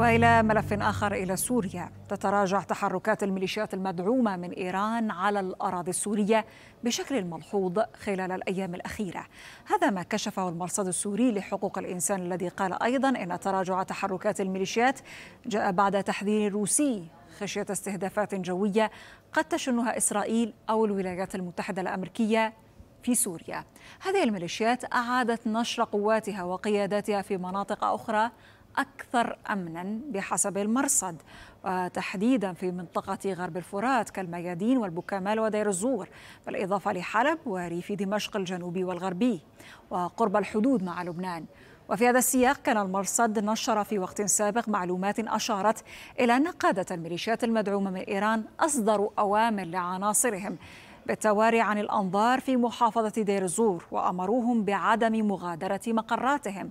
والى ملف اخر الى سوريا تتراجع تحركات الميليشيات المدعومه من ايران على الاراضي السوريه بشكل ملحوظ خلال الايام الاخيره هذا ما كشفه المرصد السوري لحقوق الانسان الذي قال ايضا ان تراجع تحركات الميليشيات جاء بعد تحذير روسي خشيه استهدافات جويه قد تشنها اسرائيل او الولايات المتحده الامريكيه في سوريا هذه الميليشيات اعادت نشر قواتها وقياداتها في مناطق اخرى أكثر أمنا بحسب المرصد وتحديدا في منطقة غرب الفرات كالميادين والبوكمال ودير الزور بالإضافة لحلب وريف دمشق الجنوبي والغربي وقرب الحدود مع لبنان وفي هذا السياق كان المرصد نشر في وقت سابق معلومات أشارت إلى أن قادة الميليشيات المدعومة من إيران أصدروا أوامر لعناصرهم بالتواري عن الأنظار في محافظة دير الزور وأمروهم بعدم مغادرة مقراتهم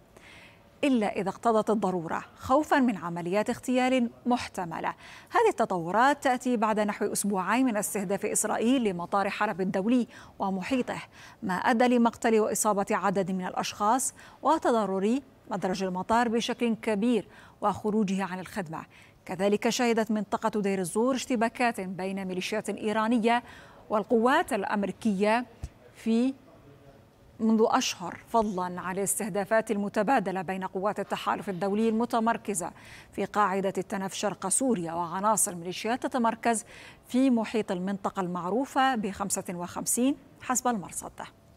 إلا إذا اقتضت الضرورة خوفا من عمليات اغتيال محتملة هذه التطورات تأتي بعد نحو أسبوعين من استهداف إسرائيل لمطار حلب الدولي ومحيطه ما أدى لمقتل وإصابة عدد من الأشخاص وتضرر مدرج المطار بشكل كبير وخروجه عن الخدمة كذلك شهدت منطقة دير الزور اشتباكات بين ميليشيات إيرانية والقوات الأمريكية في منذ أشهر فضلا عن الاستهدافات المتبادلة بين قوات التحالف الدولي المتمركزة في قاعدة التنف شرق سوريا وعناصر ميليشيات تتمركز في محيط المنطقة المعروفة ب 55 حسب المرصد